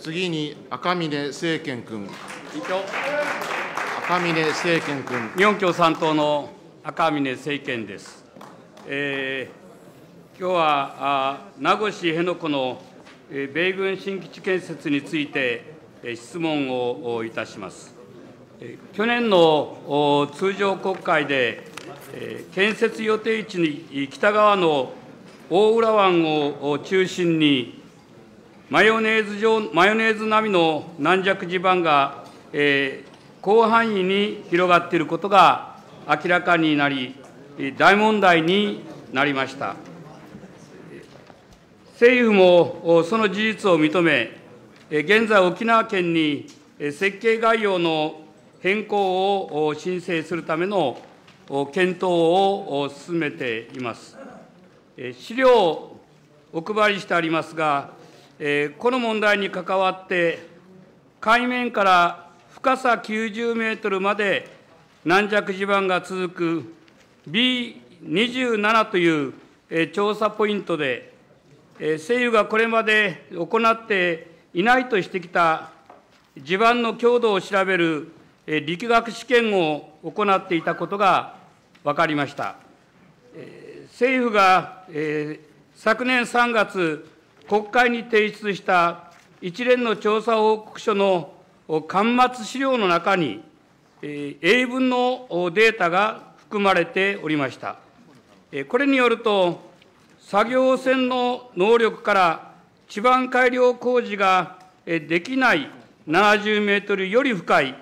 次に赤嶺政賢君。赤嶺政賢君。日本共産党の赤嶺政賢です。えー、今日はあ名護市辺野古の、えー、米軍新基地建設について、えー、質問をいたします。えー、去年のお通常国会で、えー、建設予定地に北側の大浦湾を中心にマヨネーズ上マヨネーズ並みの軟弱地盤が、えー、広範囲に広がっていることが明らかになり、大問題になりました。政府もその事実を認め、現在、沖縄県に設計概要の変更を申請するための検討を進めています。資料お配りしてありますが、この問題に関わって、海面から深さ90メートルまで軟弱地盤が続く B27 という、調査ポイントで、政府がこれまで行っていないとしてきた地盤の強度を調べる、力学試験を行っていたことが分かりました。政府が、昨年3月、国会に提出した一連の調査報告書の端末資料の中に、英文のデータが含まれておりました。これによると、作業船の能力から地盤改良工事ができない70メートルより深い、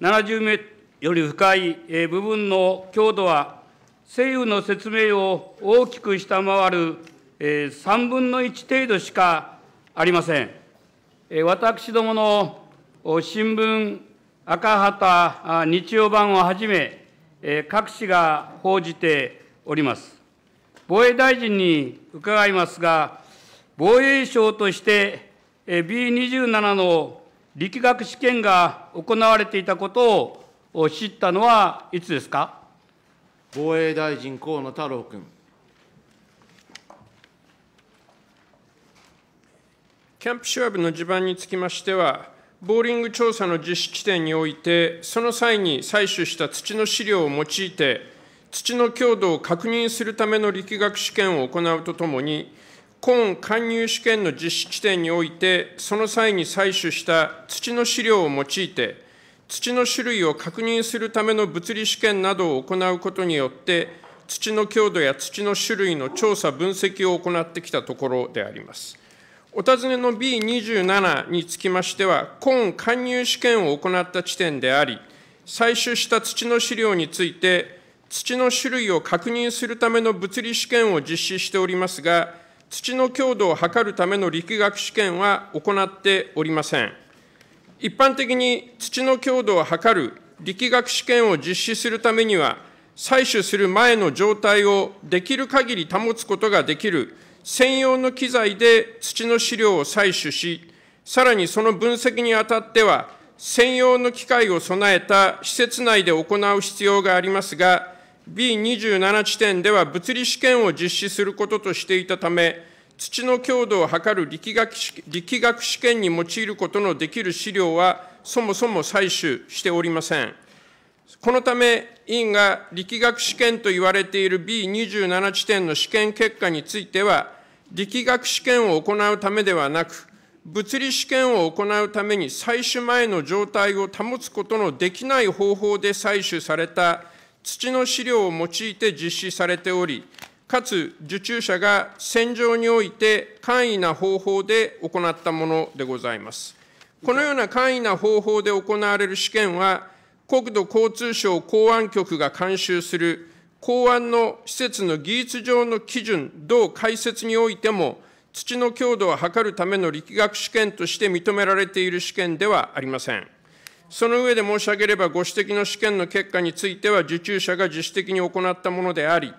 70メートルより深い部分の強度は、政府の説明を大きく下回る3分の1程度しかありません。私どもの新聞、赤旗、日曜版をはじめ、各紙が報じております。防衛大臣に伺いますが、防衛省として B27 の力学試験が行われていたことを知ったのはいつですか防衛大臣、河野太郎君。キャンプシュワブの地盤につきましては、ボーリング調査の実施地点において、その際に採取した土の資料を用いて、土の強度を確認するための力学試験を行うとともに、コーン貫入試験の実施地点において、その際に採取した土の資料を用いて、土の種類を確認するための物理試験などを行うことによって、土の強度や土の種類の調査、分析を行ってきたところであります。お尋ねの B27 につきましては、今貫入試験を行った地点であり、採取した土の資料について、土の種類を確認するための物理試験を実施しておりますが、土の強度を測るための力学試験は行っておりません。一般的に土の強度を測る力学試験を実施するためには、採取する前の状態をできる限り保つことができる専用の機材で土の資料を採取し、さらにその分析にあたっては、専用の機械を備えた施設内で行う必要がありますが、B27 地点では物理試験を実施することとしていたため、土の強度を測る力学力学試験に用いることのできる資料は、そもそも採取しておりません。このため、委員が力学試験と言われている B27 地点の試験結果については、力学試験を行うためではなく、物理試験を行うために採取前の状態を保つことのできない方法で採取された土の資料を用いて実施されており、かつ受注者が戦場において簡易な方法で行ったものでございます。このような簡易な方法で行われる試験は、国土交通省港湾局が監修する港湾の施設の技術上の基準、同解説においても、土の強度を測るための力学試験として認められている試験ではありません。その上で申し上げれば、ご指摘の試験の結果については、受注者が自主的に行ったものであり、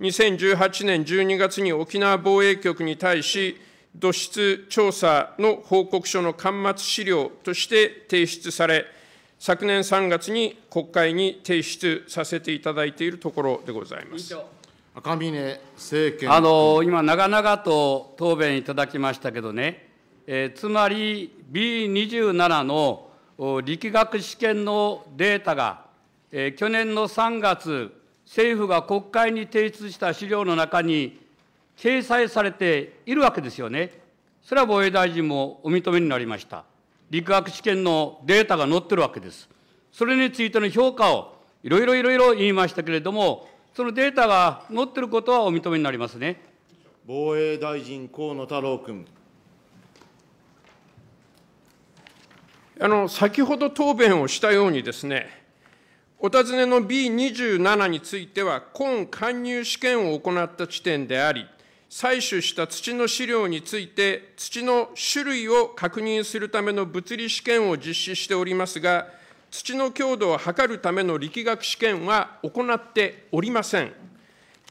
2018年12月に沖縄防衛局に対し、土質調査の報告書の端末資料として提出され、昨年3月に国会に提出させていただいているところでございます。赤嶺政権あの今、長々と答弁いただきましたけどね、えー、つまり B27 の力学試験のデータが、えー、去年の3月、政府が国会に提出した資料の中に掲載されているわけですよね。それは防衛大臣もお認めになりました。理学試験のデータが載ってるわけです。それについての評価をいろいろいろいろ言いましたけれども、そのデータが載ってることはお認めになりますね。防衛大臣、河野太郎君。あの先ほど答弁をしたようにですね、お尋ねの B27 については、今、加入試験を行った地点であり、採取した土の資料について、土の種類を確認するための物理試験を実施しておりますが、土の強度を測るための力学試験は行っておりません。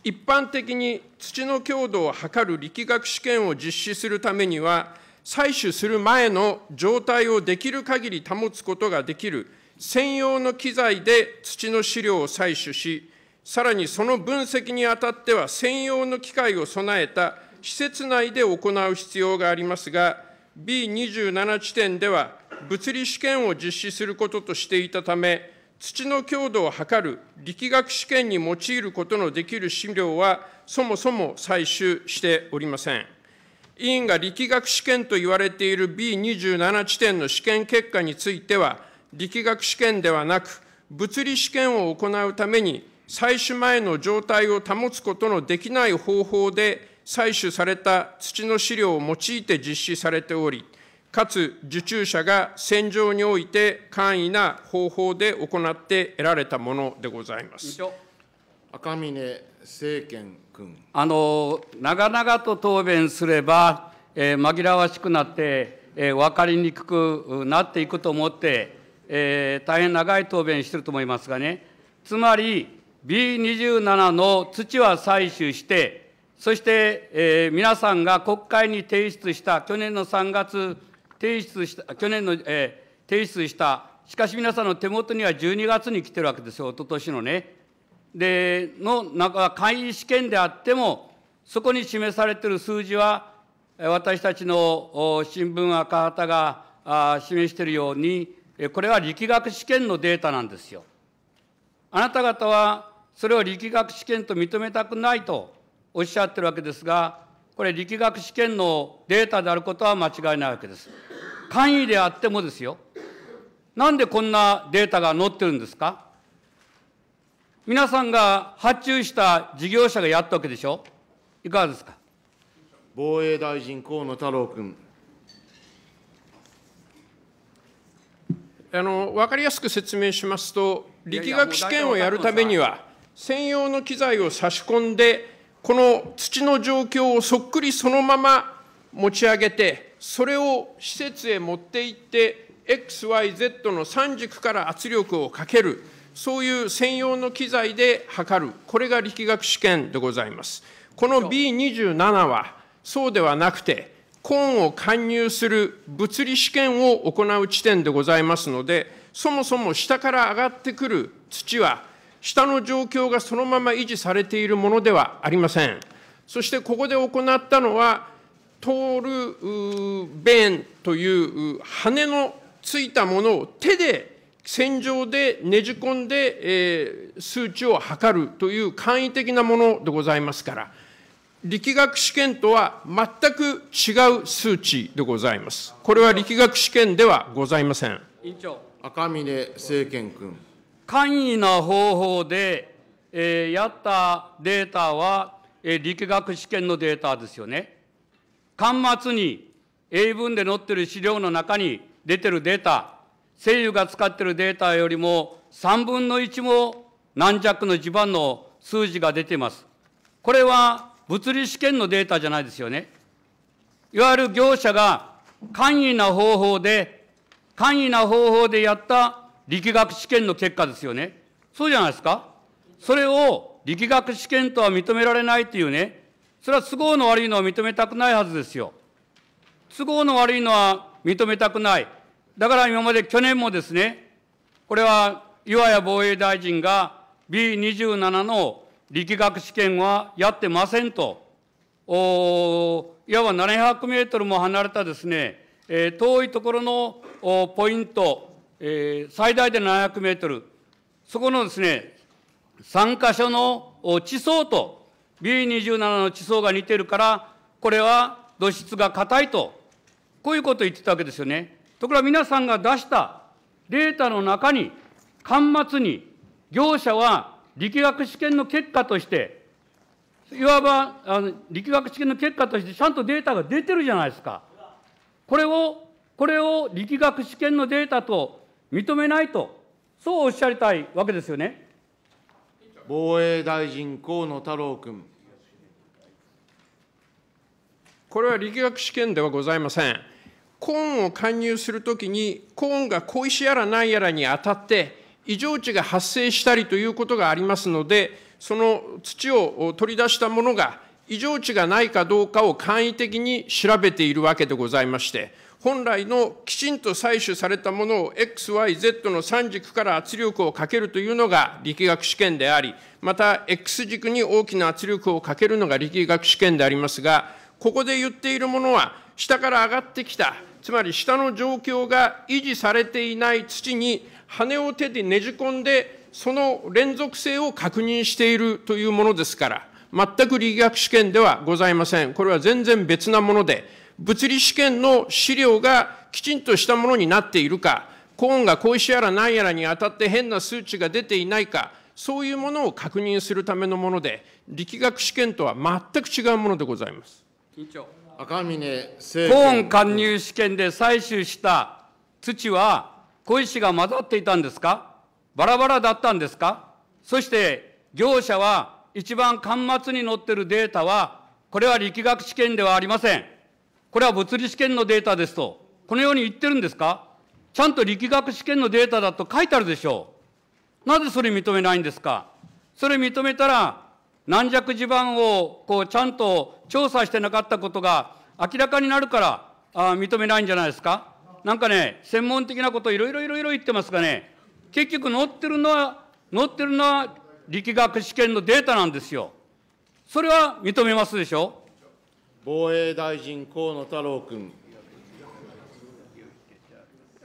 一般的に土の強度を測る力学試験を実施するためには、採取する前の状態をできる限り保つことができる専用の機材で土の資料を採取し、さらにその分析にあたっては、専用の機械を備えた施設内で行う必要がありますが、B27 地点では、物理試験を実施することとしていたため、土の強度を測る力学試験に用いることのできる資料は、そもそも採集しておりません。委員が力学試験と言われている B27 地点の試験結果については、力学試験ではなく、物理試験を行うために、採取前の状態を保つことのできない方法で採取された土の資料を用いて実施されており、かつ受注者が戦場において簡易な方法で行って得られたものでございます。赤嶺政権君あの長々と答弁すれば、えー、紛らわしくなって、えー、分かりにくくなっていくと思って、えー、大変長い答弁してると思いますがね、つまり、B27 の土は採取して、そして、えー、皆さんが国会に提出した、去年の3月、提出した、去年の、えー、提出した、しかし皆さんの手元には12月に来てるわけですよ、一昨年のね。で、の中、は会易試験であっても、そこに示されている数字は、私たちの新聞赤旗が示しているように、これは力学試験のデータなんですよ。あなた方はそれを力学試験と認めたくないとおっしゃってるわけですが、これ力学試験のデータであることは間違いないわけです。簡易であってもですよ。なんでこんなデータが載ってるんですか皆さんが発注した事業者がやったわけでしょいかがですか防衛大臣、河野太郎君。あの分かりやすく説明しますと、力学試験をやるためには、専用の機材を差し込んで、この土の状況をそっくりそのまま持ち上げて、それを施設へ持って行って、XYZ の3軸から圧力をかける、そういう専用の機材で測る、これが力学試験でございます。この B27 は、そうではなくて、コーンを貫入する物理試験を行う地点でございますので、そもそも下から上がってくる土は、下の状況がそのまま維持されているものではありません。そしてここで行ったのは、トールベーンという羽のついたものを手で線上でねじ込んで、えー、数値を測るという簡易的なものでございますから、力学試験とは全く違う数値でございます。これは力学試験ではございません。委員長赤嶺政権君。簡易な方法で、えー、やったデータは、えー、力学試験のデータですよね。端末に英文で載ってる資料の中に出てるデータ、西友が使ってるデータよりも3分の1も軟弱の地盤の数字が出ています。これは物理試験のデータじゃないですよね。いわゆる業者が簡易な方法で、簡易な方法でやった力学試験の結果ですよね。そうじゃないですか。それを力学試験とは認められないというね、それは都合の悪いのは認めたくないはずですよ。都合の悪いのは認めたくない。だから今まで去年もですね、これは岩谷防衛大臣が B27 の力学試験はやってませんと、おいわば700メートルも離れたですね、えー、遠いところのポイント、えー、最大で700メートル、そこのですね、3か所の地層と B27 の地層が似てるから、これは土質が硬いと、こういうことを言ってたわけですよね。ところが皆さんが出したデータの中に、端末に業者は力学試験の結果として、いわばあの力学試験の結果としてちゃんとデータが出てるじゃないですか。これを、これを力学試験のデータと認めないと、そうおっしゃりたいわけですよね。防衛大臣、河野太郎君。これは力学試験ではございません。コーンを貫入するときに、コーンが小石やらないやらに当たって、異常値が発生したりということがありますので、その土を取り出したものが、異常値がないかどうかを簡易的に調べているわけでございまして、本来のきちんと採取されたものを XYZ の3軸から圧力をかけるというのが力学試験であり、また X 軸に大きな圧力をかけるのが力学試験でありますが、ここで言っているものは、下から上がってきた、つまり下の状況が維持されていない土に羽を手でねじ込んで、その連続性を確認しているというものですから、全く力学試験ではございません。これは全然別なもので、物理試験の資料がきちんとしたものになっているか、コーンが小石やら何やらに当たって変な数値が出ていないか、そういうものを確認するためのもので、力学試験とは全く違うものでございます。委長赤峰コーン貫入試験で採取した土は小石が混ざっていたんですかバラバラだったんですかそして業者は一番端末に載ってるデータはこれは力学試験ではありません。これは物理試験のデータですと、このように言ってるんですかちゃんと力学試験のデータだと書いてあるでしょう。なぜそれ認めないんですかそれ認めたら、軟弱地盤をこうちゃんと調査してなかったことが明らかになるから、あ認めないんじゃないですかなんかね、専門的なこといろいろいろいろ言ってますがね、結局載ってるのは、載ってるのは力学試験のデータなんですよ。それは認めますでしょ防衛大臣、河野太郎君。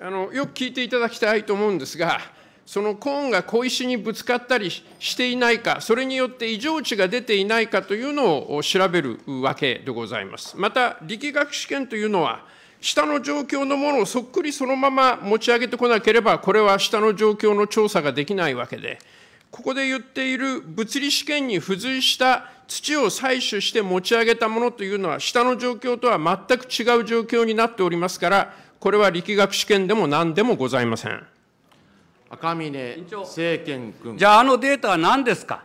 あのよく聞いていただきたいと思うんですが、そのコーンが小石にぶつかったりしていないか、それによって異常値が出ていないかというのを調べるわけでございます。また、力学試験というのは、下の状況のものをそっくりそのまま持ち上げてこなければ、これは下の状況の調査ができないわけで、ここで言っている物理試験に付随した土を採取して持ち上げたものというのは、下の状況とは全く違う状況になっておりますから、これは力学試験でも何でもございません。赤嶺政権君。じゃあ、あのデータは何ですか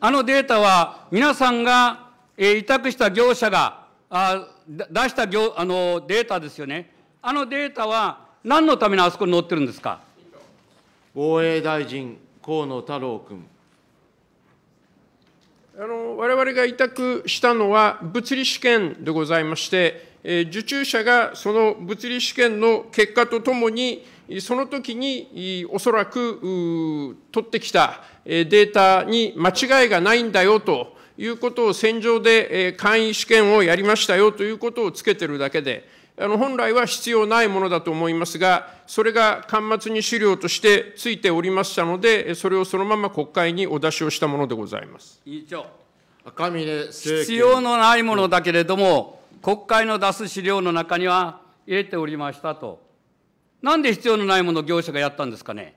あのデータは、皆さんが、えー、委託した業者があ出した業あのデータですよね。あのデータは、何のためにあそこに載ってるんですか防衛大臣、河野太郎君。あの我々が委託したのは物理試験でございまして、え受注者がその物理試験の結果とともに、その時におそらく取ってきたデータに間違いがないんだよということを戦場で簡易試験をやりましたよということをつけてるだけで、あの本来は必要ないものだと思いますが、それが端末に資料としてついておりましたので、それをそのまま国会にお出しをしたものでございます。委員長赤嶺必要のないものだけれども、国会の出す資料の中には入れておりましたと、なんで必要のないものを業者がやったんですかね。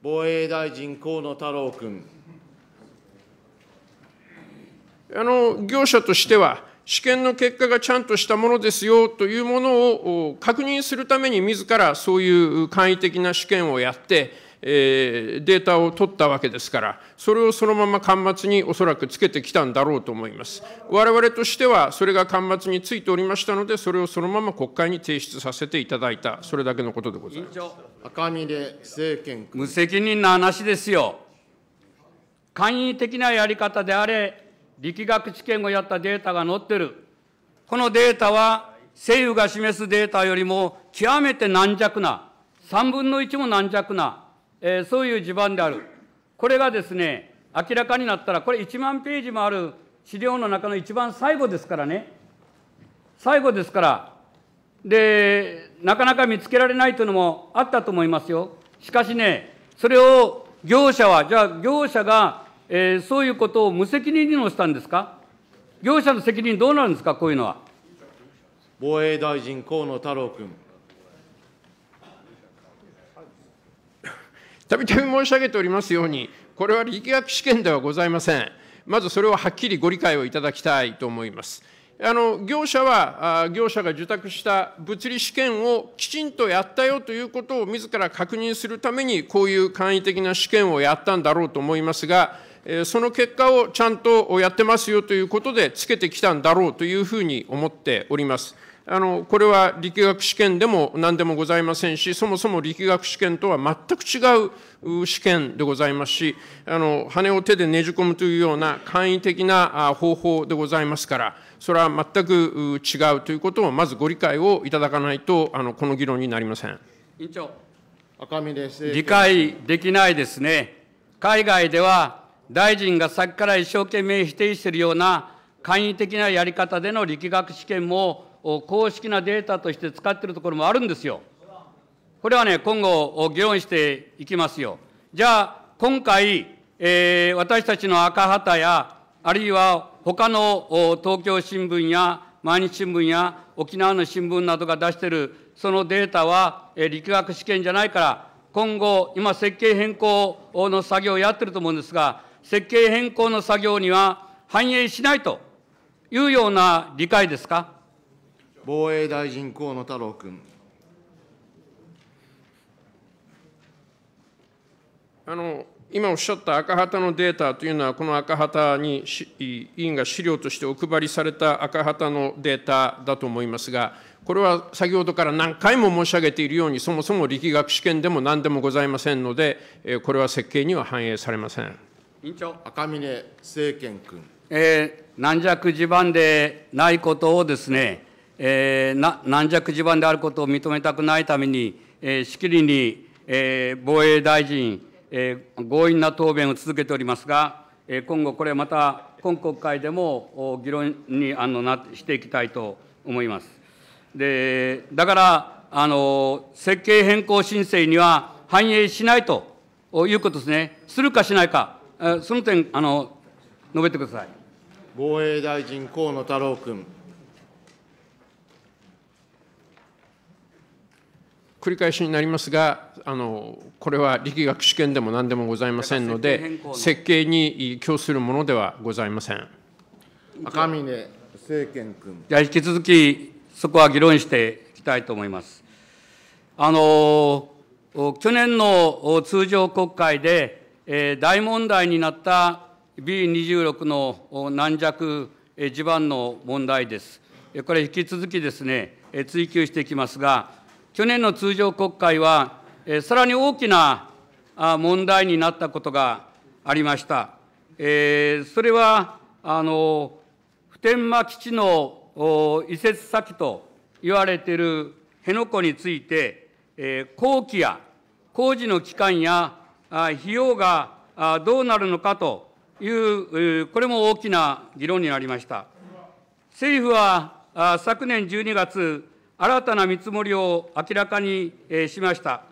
防衛大臣、河野太郎君。あの業者としては試験の結果がちゃんとしたものですよというものを確認するために自らそういう簡易的な試験をやって、えー、データを取ったわけですから、それをそのまま端末におそらくつけてきたんだろうと思います。我々としては、それが端末についておりましたので、それをそのまま国会に提出させていただいた、それだけのことでございます。赤嶺政権無責任な話ですよ。簡易的なやり方であれ、力学知見をやったデータが載ってる。このデータは、政府が示すデータよりも極めて軟弱な、3分の1も軟弱な、えー、そういう地盤である。これがですね、明らかになったら、これ1万ページもある資料の中の一番最後ですからね。最後ですから。で、なかなか見つけられないというのもあったと思いますよ。しかしね、それを業者は、じゃあ業者がえー、そういうことを無責任にのしたんですか、業者の責任、どうなるんですか、こういうのは。防衛大臣、河野太郎君。たびたび申し上げておりますように、これは力学試験ではございません。まずそれをはっきりご理解をいただきたいと思います。あの業者は、業者が受託した物理試験をきちんとやったよということを自ら確認するために、こういう簡易的な試験をやったんだろうと思いますが、その結果をちゃんとやってますよということでつけてきたんだろうというふうに思っております。あのこれは力学試験でも何でもございませんし、そもそも力学試験とは全く違う試験でございますし、あの羽を手でねじ込むというような簡易的な方法でございますから、それは全く違うということをまずご理解をいただかないと、あのこの議論になりません。委員長赤です理解できないですね。海外では大臣が先から一生懸命否定しているような簡易的なやり方での力学試験も公式なデータとして使っているところもあるんですよ。これはね、今後、議論していきますよ。じゃあ、今回、えー、私たちの赤旗や、あるいは他の東京新聞や毎日新聞や沖縄の新聞などが出しているそのデータは、えー、力学試験じゃないから、今後、今、設計変更の作業をやってると思うんですが、設計変更の作業には反映しないというような理解ですか。防衛大臣、河野太郎君。あの今おっしゃった赤旗のデータというのは、この赤旗に委員が資料としてお配りされた赤旗のデータだと思いますが、これは先ほどから何回も申し上げているように、そもそも力学試験でも何でもございませんので、これは設計には反映されません。委員長。赤嶺政権君。えー、軟弱地盤でないことをですね、えー、な軟弱地盤であることを認めたくないために、えー、しきりに、えー、防衛大臣、えー、強引な答弁を続けておりますが、えー、今後、これまた今国会でも議論にあのなしていきたいと思います。でだからあの、設計変更申請には反映しないということですね、するかしないか。その点あの、述べてください。防衛大臣、河野太郎君。繰り返しになりますが、あのこれは力学試験でも何でもございませんので、設計に供するものではございません赤嶺政権君。じゃ引き続き、そこは議論していきたいと思います。あの去年の通常国会で、え大問題になった B26 の軟弱地盤の問題です。これ、引き続きですね、追及していきますが、去年の通常国会は、さらに大きな問題になったことがありました。えそれは、あの、普天間基地の移設先と言われている辺野古について、え工期や工事の期間や費用がどうなるのかという、これも大きな議論になりました。政府は昨年12月、新たな見積もりを明らかにしました。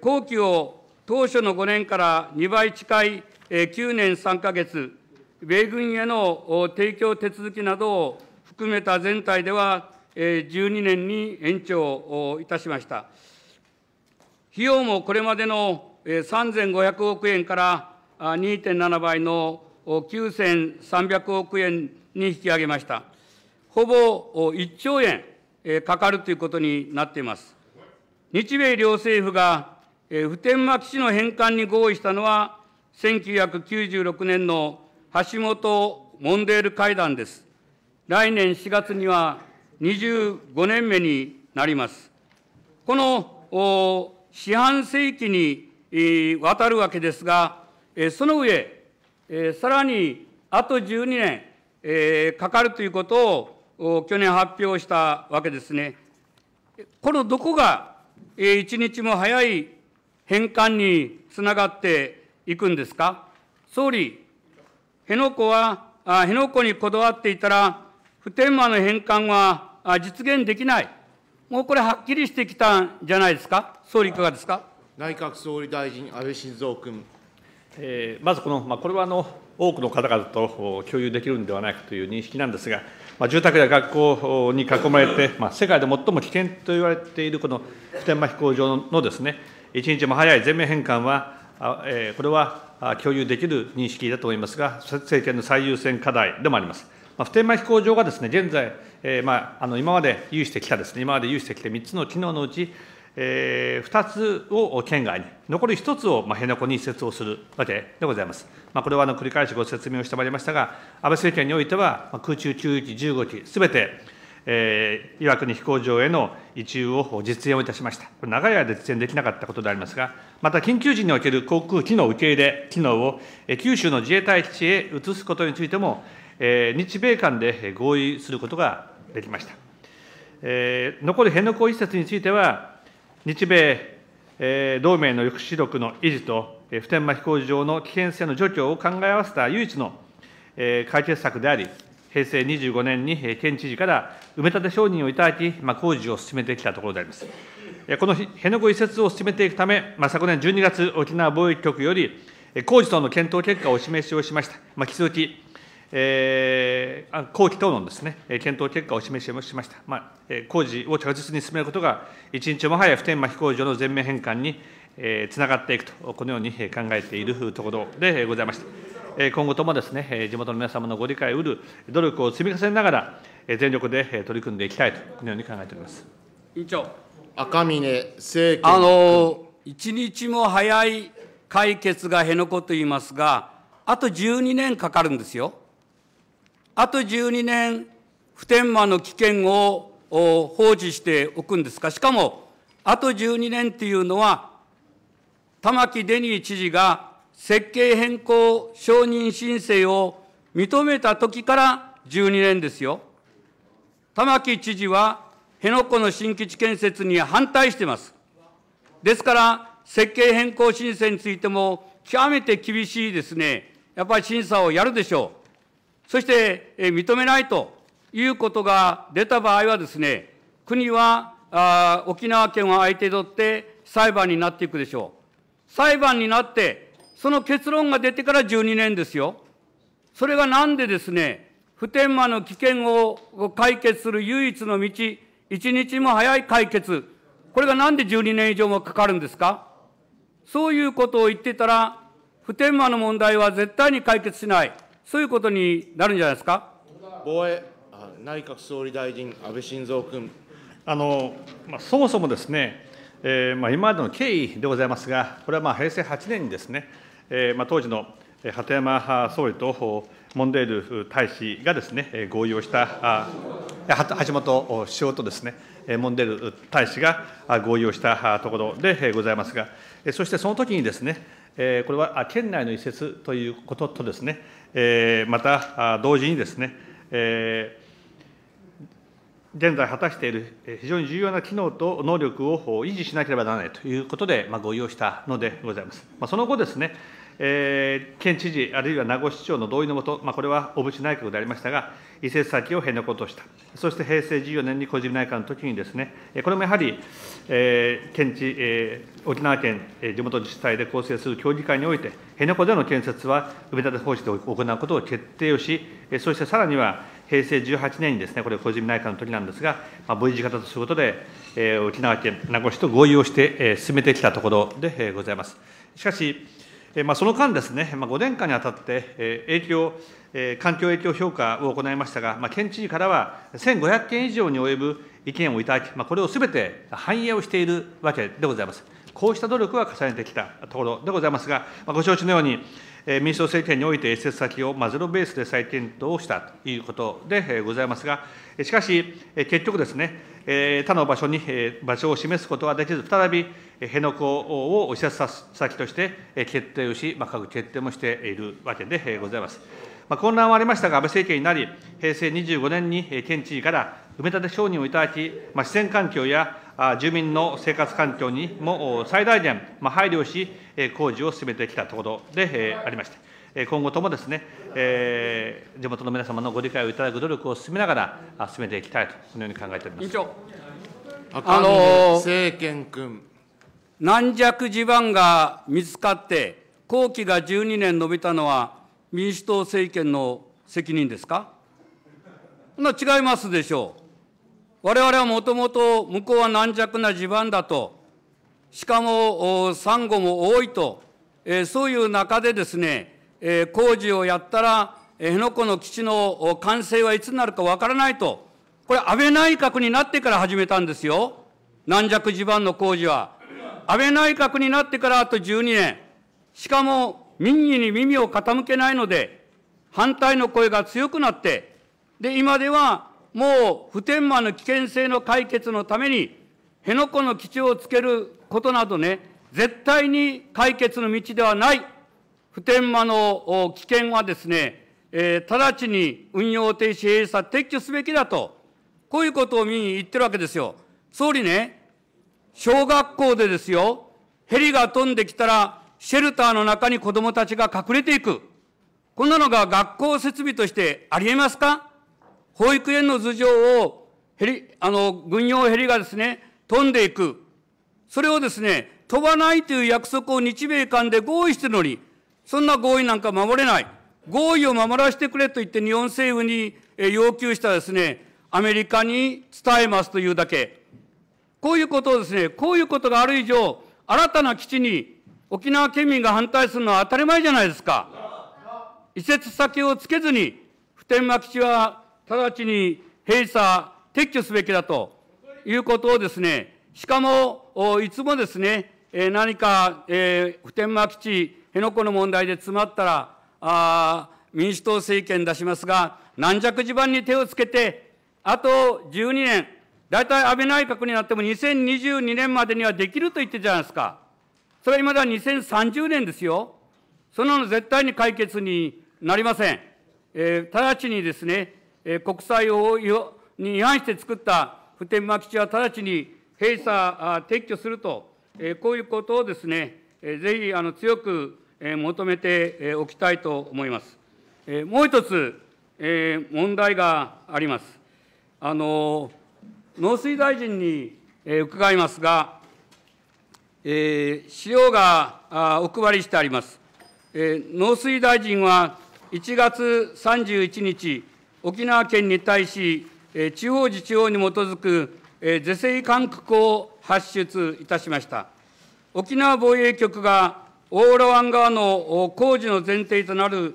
工期を当初の5年から2倍近い9年3か月、米軍への提供手続きなどを含めた全体では、12年に延長いたしました。費用もこれまでの3500億円から2.7倍の9300億円に引き上げました。ほぼ1兆円かかるということになっています。日米両政府が普天間基地の返還に合意したのは、1996年の橋本モンデール会談です。来年4月には25年目になります。この四半世紀に渡るわけですが、その上、さらにあと12年、えかかるということを去年発表したわけですね。このどこが、え一日も早い返還につながっていくんですか総理、辺野古は、あ辺野古にこだわっていたら、普天間の返還は実現できない。もうこれはっきりしてきたんじゃないですか総理いかがですか内閣総理大臣、安倍晋三君。えー、まずこの、まあ、これはあの多くの方々と共有できるんではないかという認識なんですが、まあ、住宅や学校に囲まれて、まあ、世界で最も危険と言われているこの普天間飛行場のですね、一日も早い全面返還は、あえー、これは共有できる認識だと思いますが、政権の最優先課題でもあります。まあ、普天間飛行場がですね、現在、えーまあ、あの今まで有してきたですね、今まで有してきて3つの機能のうち、えー、2つを県外に、残り1つを、まあ、辺野古に移設をするわけでございます。まあ、これはあの繰り返しご説明をしてまいりましたが、安倍政権においては、まあ、空中中域15機すべて、えー、岩国飛行場への移住を実現をいたしました。これ長い間実現できなかったことでありますが、また緊急時における航空機の受け入れ機能を、えー、九州の自衛隊基地へ移すことについても、えー、日米間で合意することができました。えー、残る辺野古移設については、日米、え同盟の抑止力の維持と、普天間飛行場の危険性の除去を考え合わせた唯一の、え解決策であり、平成25年に県知事から埋め立て承認をいただき、まあ、工事を進めてきたところであります。この辺野古移設を進めていくため、まあ、昨年12月、沖縄防衛局より工事等の検討結果をお示しをしました。まあ、引き続きえー、工期等のですね、検討結果をお示ししました。まあ、工事を着実に進めることが、一日も早い普天間飛行場の全面返還に、えー、つながっていくと、このように考えているところでございました。今後ともですね、地元の皆様のご理解を得る努力を積み重ねながら、全力で取り組んでいきたいと、このように考えております。委員長。赤嶺政あの、一日も早い解決が辺野古と言いますが、あと12年かかるんですよ。あと12年、普天間の危険を放置しておくんですか、しかも、あと12年っていうのは、玉城デニー知事が設計変更承認申請を認めた時から12年ですよ。玉城知事は、辺野古の新基地建設に反対してます。ですから、設計変更申請についても、極めて厳しいですね、やっぱり審査をやるでしょう。そして、え認めないということが出た場合はですね、国はあ沖縄県を相手取って裁判になっていくでしょう。裁判になって、その結論が出てから12年ですよ。それがなんでですね、普天間の危険を解決する唯一の道、一日も早い解決、これがなんで12年以上もかかるんですかそういうことを言ってたら、普天間の問題は絶対に解決しない。そういうことになるんじゃないですか。防衛内閣総理大臣、安倍晋三君。あのまあ、そもそもですね、えーまあ、今までの経緯でございますが、これはまあ平成8年にですね、えーまあ、当時の鳩山総理とモンデール大使がですね合意をしたあ橋本首相とですねモンデール大使が合意をしたところでございますが、そしてその時にですね、これは県内の移設ということとですね、また、同時にですね、現在果たしている非常に重要な機能と能力を維持しなければならないということで、合意をしたのでございます。その後ですね、県知事、あるいは名護市長の同意のもと、これは小渕内閣でありましたが、移設先を辺野古とした、そして平成14年に小泉内閣の時にですね、これもやはり、県知、沖縄県地元自治体で構成する協議会において、辺野古での建設は埋め立て方式で行うことを決定をし、そしてさらには平成18年にですね、これ、小泉内閣の時なんですが、まあ、V 字型とすることで、沖縄県名護市と合意をして進めてきたところでございます。しかしまあ、その間ですね、まあ、5年間にあたって、影響、環境影響評価を行いましたが、まあ、県知事からは1500件以上に及ぶ意見をいただき、まあ、これをすべて反映をしているわけでございます。こうした努力は重ねてきたところでございますが、まあ、ご承知のように、民主党政権において、施設先を、ゼロベースで再検討をしたということでございますが、しかし、結局ですね、他の場所に、場所を示すことができず、再び辺野古をお視察先として決定をし、各決定もしているわけでございます。ま混乱はありましたが、安倍政権になり、平成25年に県知事から埋め立て承認をいただき、ま自然環境や住民の生活環境にも最大限配慮し、工事を進めてきたところでありました。今後ともですね、えー、地元の皆様のご理解をいただく努力を進めながら、進めていきたいと、このように考えております。委員長あの政権君軟弱地盤が見つかって、工期が12年延びたのは、民主党政権の責任ですかな違いますでしょう。我々はもともと向こうは軟弱な地盤だと、しかもサンゴも多いと、えー、そういう中でですね、えー、工事をやったら、えー、辺野古の基地の完成はいつになるかわからないと、これ、安倍内閣になってから始めたんですよ、軟弱地盤の工事は。安倍内閣になってからあと12年、しかも民意に耳を傾けないので、反対の声が強くなって、で、今ではもう普天間の危険性の解決のために、辺野古の基地をつけることなどね、絶対に解決の道ではない。普天間の危険はですね、えー、直ちに運用停止閉鎖撤去すべきだと、こういうことを見に行ってるわけですよ。総理ね、小学校でですよ、ヘリが飛んできたら、シェルターの中に子供たちが隠れていく。こんなのが学校設備としてありえますか保育園の頭上をヘリ、あの、軍用ヘリがですね、飛んでいく。それをですね、飛ばないという約束を日米間で合意してるのに、そんな合意なんか守れない。合意を守らせてくれと言って日本政府に要求したですね、アメリカに伝えますというだけ。こういうことをですね、こういうことがある以上、新たな基地に沖縄県民が反対するのは当たり前じゃないですか。移設先をつけずに、普天間基地は直ちに閉鎖、撤去すべきだということをですね、しかも、いつもですね、何か、え普天間基地、辺野古の問題で詰まったら、あ民主党政権出しますが、軟弱地盤に手をつけて、あと12年、大体安倍内閣になっても2022年までにはできると言ってるじゃないですか。それは今では2030年ですよ。そんなの絶対に解決になりません。えー、直ちにですね、えー、国際法に違反して作った普天間基地は直ちに閉鎖、撤去すると、えー、こういうことをですね、ぜひあの強く求めておきたいと思います。もう一つ、問題があります。あの農水大臣に伺いますが、資料がお配りしてあります。農水大臣は1月31日、沖縄県に対し、地方自治法に基づく是正勧告を発出いたしました。沖縄防衛局が大浦湾側の工事の前提となる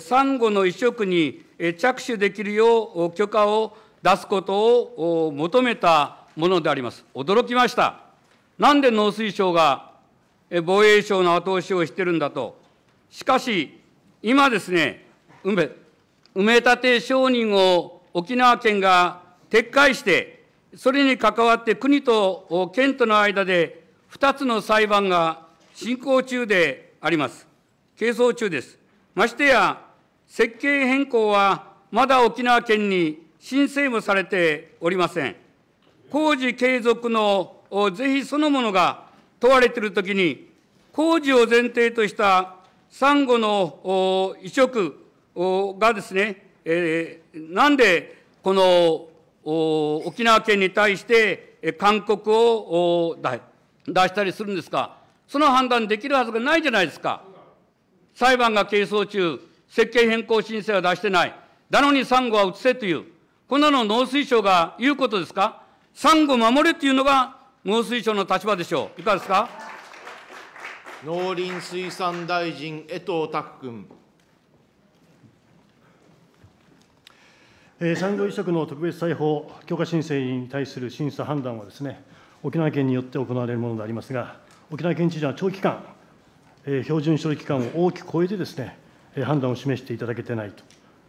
サンゴの移植に着手できるよう許可を出すことを求めたものであります。驚きました。なんで農水省が防衛省の後押しをしてるんだと。しかし、今ですね、埋め立て承認を沖縄県が撤回して、それに関わって国と県との間で2つの裁判が進行中であります。係争中です。ましてや、設計変更はまだ沖縄県に申請もされておりません。工事継続の是非そのものが問われているときに、工事を前提とした産後の移植がですね、なんでこの沖縄県に対して勧告を出出したりするんですか、その判断できるはずがないじゃないですか。裁判が係争中、設計変更申請は出してない。なのにサンゴは移せという。こんなの農水省が言うことですかサンゴ守れっていうのが農水省の立場でしょう。いかがですか農林水産大臣、江藤拓君。え産業移植の特別裁縫許可申請に対する審査判断はですね、沖縄県によって行われるものでありますが、沖縄県知事は長期間、標準処理期間を大きく超えてですね、判断を示していただけてないと。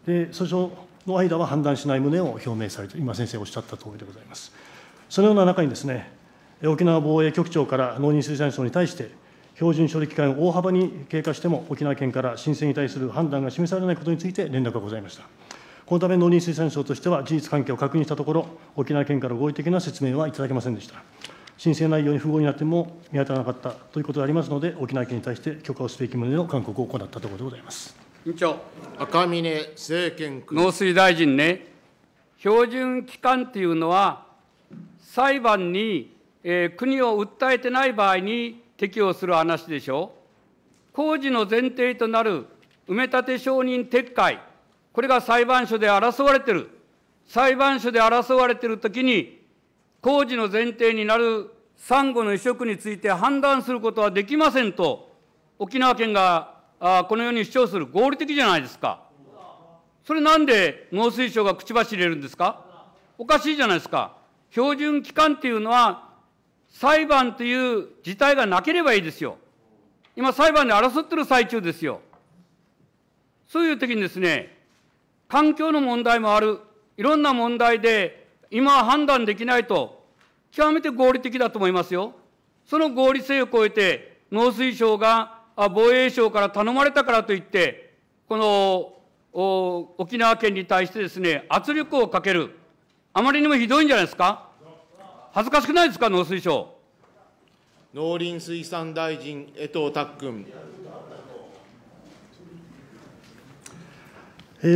で訴訟の間は判断しない旨を表明されて、今、先生おっしゃったとおりでございます。そのような中にですね、沖縄防衛局長から農林水産省に対して、標準処理期間を大幅に経過しても、沖縄県から申請に対する判断が示されないことについて連絡がございました。このため、農林水産省としては事実関係を確認したところ、沖縄県から合意的な説明はいただけませんでした。申請内容に不合になっても見当たらなかったということでありますので、沖縄県に対して許可をすべき旨の勧告を行ったところでございます。委員長赤嶺政権農水大臣ね、標準期間というのは、裁判に、えー、国を訴えてない場合に適用する話でしょう。工事の前提となる埋め立て承認撤回、これが裁判所で争われてる、裁判所で争われてるときに、工事の前提になるサンゴの移植について判断することはできませんと、沖縄県があこのように主張する、合理的じゃないですか。それなんで農水省が口走れるんですかおかしいじゃないですか。標準期間っていうのは、裁判という事態がなければいいですよ。今、裁判で争ってる最中ですよ。そういう時にですね、環境の問題もある、いろんな問題で今判断できないと、極めて合理的だと思いますよ。その合理性を超えて、農水省が防衛省から頼まれたからといって、この沖縄県に対してですね、圧力をかける、あまりにもひどいんじゃないですか、恥ずかしくないですか、農水省。農林水産大臣、江藤拓君。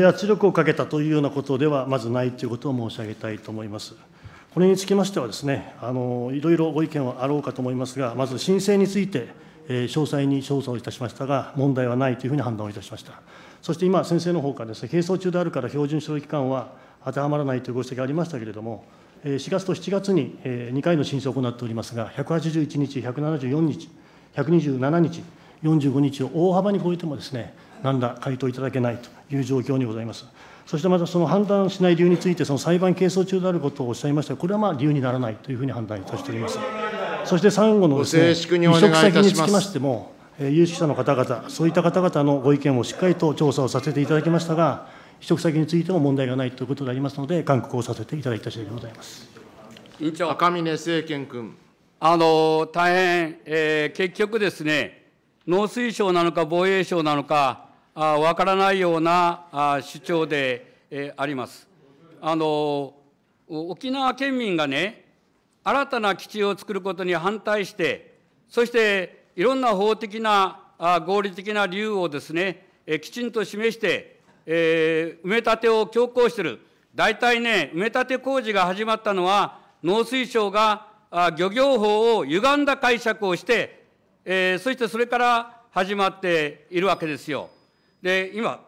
圧力をかけたというようなことではまずないということを申し上げたいと思います。これにつきましてはです、ね、あのいろいろご意見はあろうかと思いますが、まず申請について、えー、詳細に調査をいたしましたが、問題はないというふうに判断をいたしました。そして今、先生の方からです、ね、係争中であるから標準消費期間は当てはまらないというご指摘がありましたけれども、4月と7月に2回の申請を行っておりますが、181日、174日、127日、45日を大幅に超えてもですね、何ら回答いただけないという状況にございます。そしてまたその判断しない理由について、その裁判係争中であることをおっしゃいましたが、これはまあ理由にならないというふうに判断いたしております。そして最後のです、ね、移植先につきましても、有識者の方々、そういった方々のご意見をしっかりと調査をさせていただきましたが、移植先についても問題がないということでありますので、勧告をさせていただいた次第でございます。委員長赤嶺政権君。あの大変、えー、結局ですね、農水省なのか防衛省なのか、わからないような主張であります。あの沖縄県民がね、新たな基地を作ることに反対して、そしていろんな法的な合理的な理由をですね、きちんと示して、えー、埋め立てを強行している、大体ね、埋め立て工事が始まったのは、農水省が漁業法を歪んだ解釈をして、えー、そしてそれから始まっているわけですよ。で、今、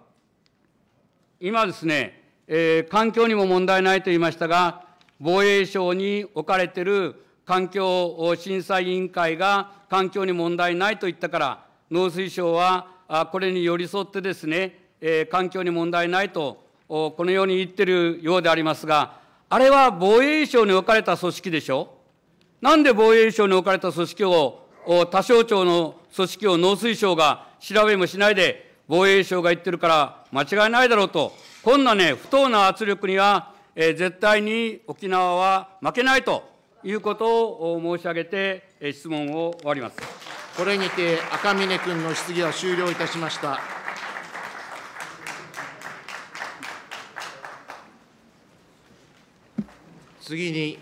今ですね、えー、環境にも問題ないと言いましたが、防衛省に置かれている環境審査委員会が環境に問題ないと言ったから、農水省はこれに寄り添ってですね、えー、環境に問題ないと、このように言ってるようでありますが、あれは防衛省に置かれた組織でしょ。なんで防衛省に置かれた組織を、他省庁の組織を農水省が調べもしないで防衛省が言ってるから間違いないだろうと、こんなね、不当な圧力には、えー、絶対に沖縄は負けないということを申し上げて、えー、質問を終わります。これにて赤嶺君の質疑は終了いたしました。次に